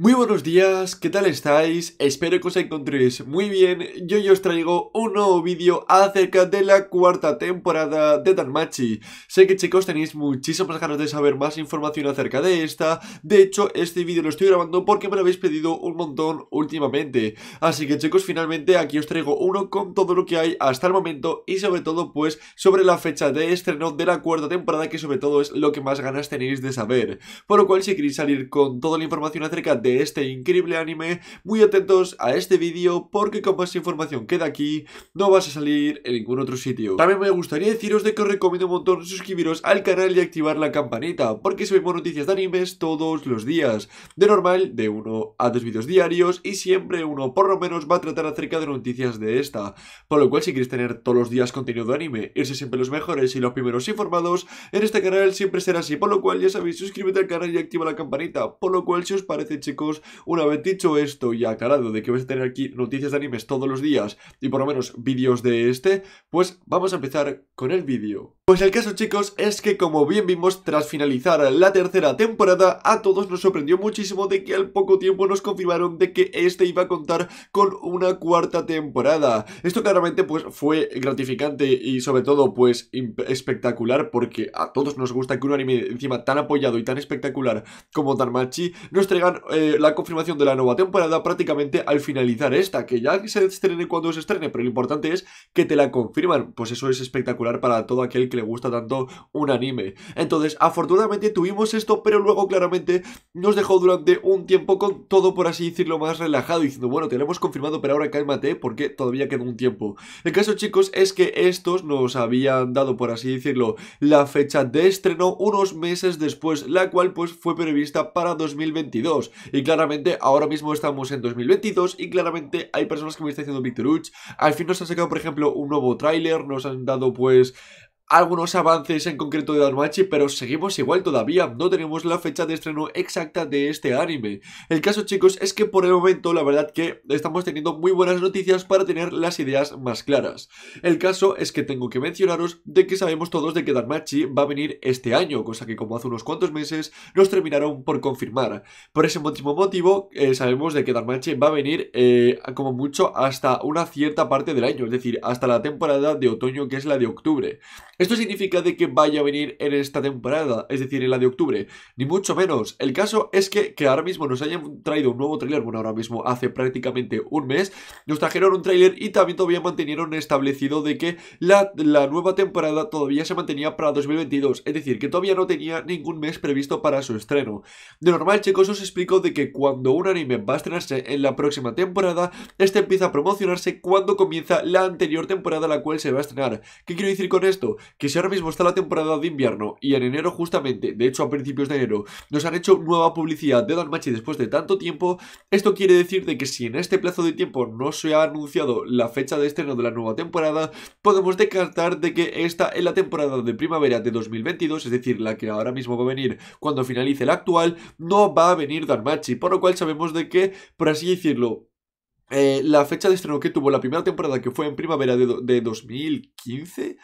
Muy buenos días, ¿qué tal estáis? Espero que os encontréis muy bien. Yo hoy os traigo un nuevo vídeo acerca de la cuarta temporada de Danmachi. Sé que chicos tenéis muchísimas ganas de saber más información acerca de esta. De hecho, este vídeo lo estoy grabando porque me lo habéis pedido un montón últimamente. Así que chicos, finalmente aquí os traigo uno con todo lo que hay hasta el momento y sobre todo pues sobre la fecha de estreno de la cuarta temporada que sobre todo es lo que más ganas tenéis de saber. Por lo cual si queréis salir con toda la información acerca de este increíble anime, muy atentos a este vídeo porque con más información queda aquí no vas a salir en ningún otro sitio. También me gustaría deciros de que os recomiendo un montón suscribiros al canal y activar la campanita porque subimos noticias de animes todos los días. De normal, de uno a dos vídeos diarios y siempre uno por lo menos va a tratar acerca de noticias de esta. Por lo cual si queréis tener todos los días contenido de anime, irse siempre los mejores y los primeros informados, en este canal siempre será así. Por lo cual ya sabéis, suscríbete al canal y activa la campanita. Por lo cual si os parece chicos una vez dicho esto y aclarado de que vais a tener aquí noticias de animes todos los días y por lo menos vídeos de este, pues vamos a empezar con el vídeo. Pues el caso chicos es que como bien vimos tras finalizar la tercera temporada a todos nos sorprendió muchísimo de que al poco tiempo nos confirmaron de que este iba a contar con una cuarta temporada. Esto claramente pues fue gratificante y sobre todo pues espectacular porque a todos nos gusta que un anime encima tan apoyado y tan espectacular como Danmachi nos traigan eh, la confirmación de la nueva temporada prácticamente al finalizar esta que ya se estrene cuando se estrene pero lo importante es que te la confirman pues eso es espectacular para todo aquel que le gusta tanto un anime. Entonces, afortunadamente tuvimos esto, pero luego claramente nos dejó durante un tiempo con todo, por así decirlo, más relajado, diciendo, bueno, tenemos confirmado, pero ahora cálmate porque todavía queda un tiempo. El caso, chicos, es que estos nos habían dado, por así decirlo, la fecha de estreno unos meses después, la cual pues fue prevista para 2022. Y claramente ahora mismo estamos en 2022 y claramente hay personas que me están diciendo, Victor al fin nos han sacado, por ejemplo, un nuevo tráiler, nos han dado pues algunos avances en concreto de Darmachi, pero seguimos igual todavía, no tenemos la fecha de estreno exacta de este anime. El caso chicos es que por el momento la verdad que estamos teniendo muy buenas noticias para tener las ideas más claras. El caso es que tengo que mencionaros de que sabemos todos de que Darmachi va a venir este año, cosa que como hace unos cuantos meses nos terminaron por confirmar. Por ese mismo motivo eh, sabemos de que Darmachi va a venir eh, como mucho hasta una cierta parte del año, es decir, hasta la temporada de otoño que es la de octubre. Esto significa de que vaya a venir en esta temporada, es decir, en la de octubre, ni mucho menos. El caso es que, que ahora mismo nos hayan traído un nuevo tráiler, bueno, ahora mismo hace prácticamente un mes, nos trajeron un tráiler y también todavía mantenieron establecido de que la, la nueva temporada todavía se mantenía para 2022, es decir, que todavía no tenía ningún mes previsto para su estreno. De normal, chicos, os explico de que cuando un anime va a estrenarse en la próxima temporada, este empieza a promocionarse cuando comienza la anterior temporada la cual se va a estrenar. ¿Qué quiero decir con esto? que si ahora mismo está la temporada de invierno y en enero justamente, de hecho a principios de enero, nos han hecho nueva publicidad de Dan Machi después de tanto tiempo, esto quiere decir de que si en este plazo de tiempo no se ha anunciado la fecha de estreno de la nueva temporada, podemos descartar de que esta es la temporada de primavera de 2022, es decir, la que ahora mismo va a venir cuando finalice la actual, no va a venir Dan Machi, por lo cual sabemos de que, por así decirlo, eh, la fecha de estreno que tuvo la primera temporada, que fue en primavera de, de 2015,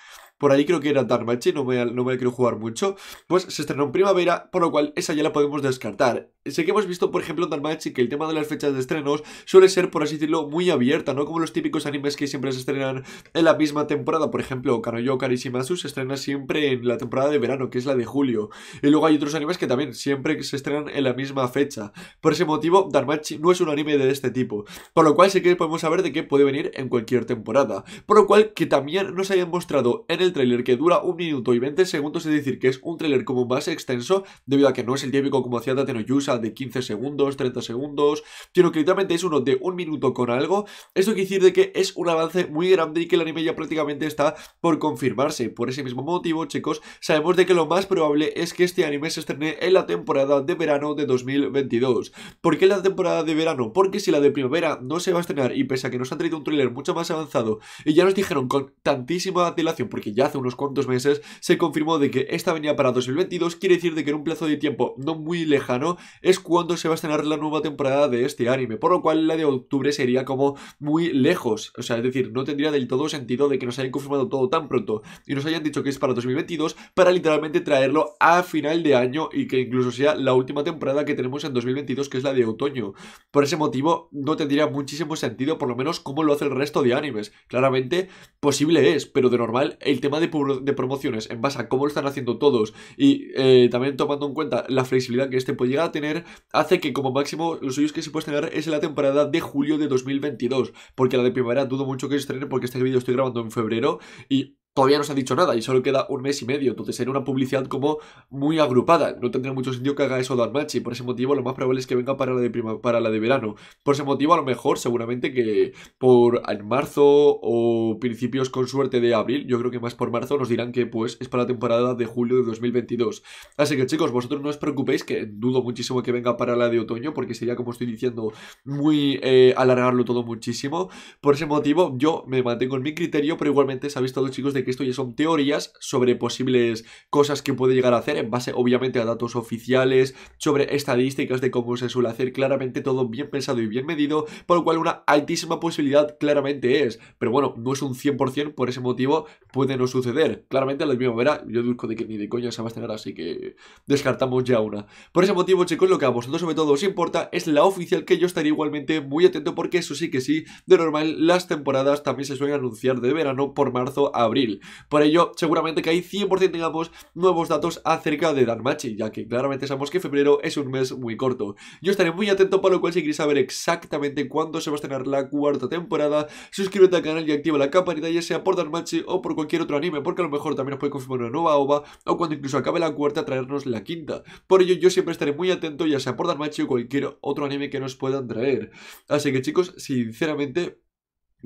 por ahí creo que era Darmachi, no me, no me quiero jugar mucho, pues se estrenó en primavera, por lo cual esa ya la podemos descartar sé que hemos visto, por ejemplo, en Darmachi que el tema de las fechas de estrenos suele ser, por así decirlo, muy abierta, ¿no? Como los típicos animes que siempre se estrenan en la misma temporada. Por ejemplo, Kanoyo Karishimasu se estrena siempre en la temporada de verano, que es la de julio. Y luego hay otros animes que también siempre se estrenan en la misma fecha. Por ese motivo, Darmachi no es un anime de este tipo. Por lo cual sí que podemos saber de qué puede venir en cualquier temporada. Por lo cual, que también nos hayan mostrado en el tráiler que dura un minuto y 20 segundos, es decir, que es un tráiler como más extenso, debido a que no es el típico como hacía Tateno de 15 segundos, 30 segundos, sino que literalmente es uno de un minuto con algo. Esto quiere decir de que es un avance muy grande y que el anime ya prácticamente está por confirmarse. Por ese mismo motivo, chicos, sabemos de que lo más probable es que este anime se estrene en la temporada de verano de 2022. ¿Por qué la temporada de verano? Porque si la de primavera no se va a estrenar y pese a que nos han traído un tráiler mucho más avanzado y ya nos dijeron con tantísima dilación, porque ya hace unos cuantos meses se confirmó de que esta venía para 2022, quiere decir de que en un plazo de tiempo no muy lejano es cuando se va a estrenar la nueva temporada de este anime, por lo cual la de octubre sería como muy lejos, o sea, es decir, no tendría del todo sentido de que nos hayan confirmado todo tan pronto y nos hayan dicho que es para 2022 para literalmente traerlo a final de año y que incluso sea la última temporada que tenemos en 2022 que es la de otoño. Por ese motivo no tendría muchísimo sentido, por lo menos como lo hace el resto de animes. Claramente posible es, pero de normal el tema de, promociones en base a cómo lo están haciendo todos y eh, también tomando en cuenta la flexibilidad que este puede llegar a tener hace que como máximo los suyos que se puede tener es en la temporada de julio de 2022, porque la de primavera dudo mucho que se estrene porque este vídeo estoy grabando en febrero y todavía no se ha dicho nada y solo queda un mes y medio, entonces será una publicidad como muy agrupada, no tendría mucho sentido que haga eso Dan Machi, por ese motivo lo más probable es que venga para la de para la de verano, por ese motivo a lo mejor seguramente que por en marzo o principios con suerte de abril, yo creo que más por marzo nos dirán que pues es para la temporada de julio de 2022, así que chicos vosotros no os preocupéis que dudo muchísimo que venga para la de otoño porque sería como estoy diciendo muy eh, alargarlo todo muchísimo, por ese motivo yo me mantengo en mi criterio, pero igualmente sabéis todos chicos de que esto ya son teorías sobre posibles cosas que puede llegar a hacer en base obviamente a datos oficiales, sobre estadísticas de cómo se suele hacer, claramente todo bien pensado y bien medido, por lo cual una altísima posibilidad claramente es, pero bueno, no es un 100%, por ese motivo puede no suceder. Claramente a la verá yo duzco de que ni de coña se va a estrenar, así que descartamos ya una. Por ese motivo, chicos, lo que a vosotros sobre todo os importa es la oficial que yo estaría igualmente muy atento porque eso sí que sí, de normal las temporadas también se suelen anunciar de verano por marzo a abril. Por ello, seguramente que hay 100% tengamos nuevos datos acerca de Danmachi, ya que claramente sabemos que febrero es un mes muy corto. Yo estaré muy atento, para lo cual si queréis saber exactamente cuándo se va a estrenar la cuarta temporada, suscríbete al canal y activa la campanita, ya sea por Danmachi o por cualquier otro anime, porque a lo mejor también nos puede confirmar una nueva OVA, o cuando incluso acabe la cuarta, traernos la quinta. Por ello, yo siempre estaré muy atento, ya sea por Danmachi o cualquier otro anime que nos puedan traer. Así que chicos, sinceramente,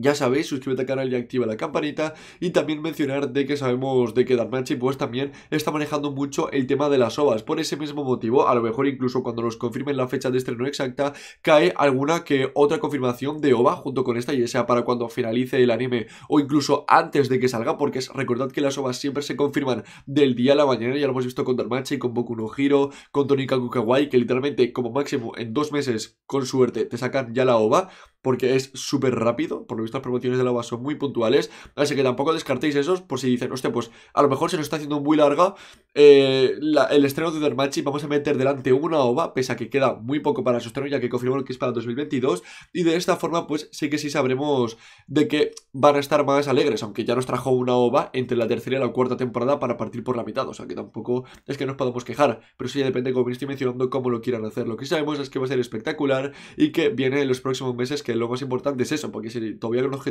ya sabéis, suscríbete al canal y activa la campanita. Y también mencionar de que sabemos de que Darmachi pues también está manejando mucho el tema de las ovas. Por ese mismo motivo, a lo mejor incluso cuando nos confirmen la fecha de estreno exacta, cae alguna que otra confirmación de ova junto con esta, ya sea para cuando finalice el anime o incluso antes de que salga, porque recordad que las ovas siempre se confirman del día a la mañana. Ya lo hemos visto con Darmachi, con Boku no Hiro, con Tonika Kukawai, que literalmente como máximo en dos meses, con suerte, te sacan ya la ova porque es súper rápido. Por lo visto, las promociones de la OVA son muy puntuales. Así que tampoco descartéis esos por si dicen, hostia, pues a lo mejor se nos está haciendo muy larga eh, el estreno de Dermachi. Vamos a meter delante una ova, pese a que queda muy poco para su estreno, ya que confirmó que es para 2022. Y de esta forma, pues sí que sí sabremos de que van a estar más alegres, aunque ya nos trajo una ova entre la tercera y la cuarta temporada para partir por la mitad. O sea que tampoco es que nos podamos quejar, pero eso ya depende, como estoy mencionando, cómo lo quieran hacer. Lo que sabemos es que va a ser espectacular y que viene en los próximos meses que lo más importante es eso, porque si todavía, nos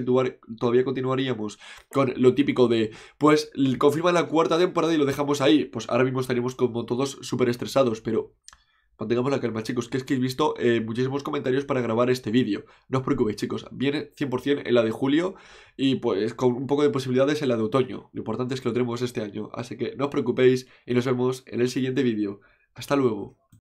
todavía continuaríamos con lo típico de, pues confirma la cuarta temporada y lo dejamos ahí, pues ahora mismo estaríamos como todos súper estresados, pero Mantengamos la calma, chicos, que es que he visto eh, muchísimos comentarios para grabar este vídeo. No os preocupéis, chicos, viene 100% en la de julio y pues con un poco de posibilidades en la de otoño. Lo importante es que lo tenemos este año, así que no os preocupéis y nos vemos en el siguiente vídeo. Hasta luego.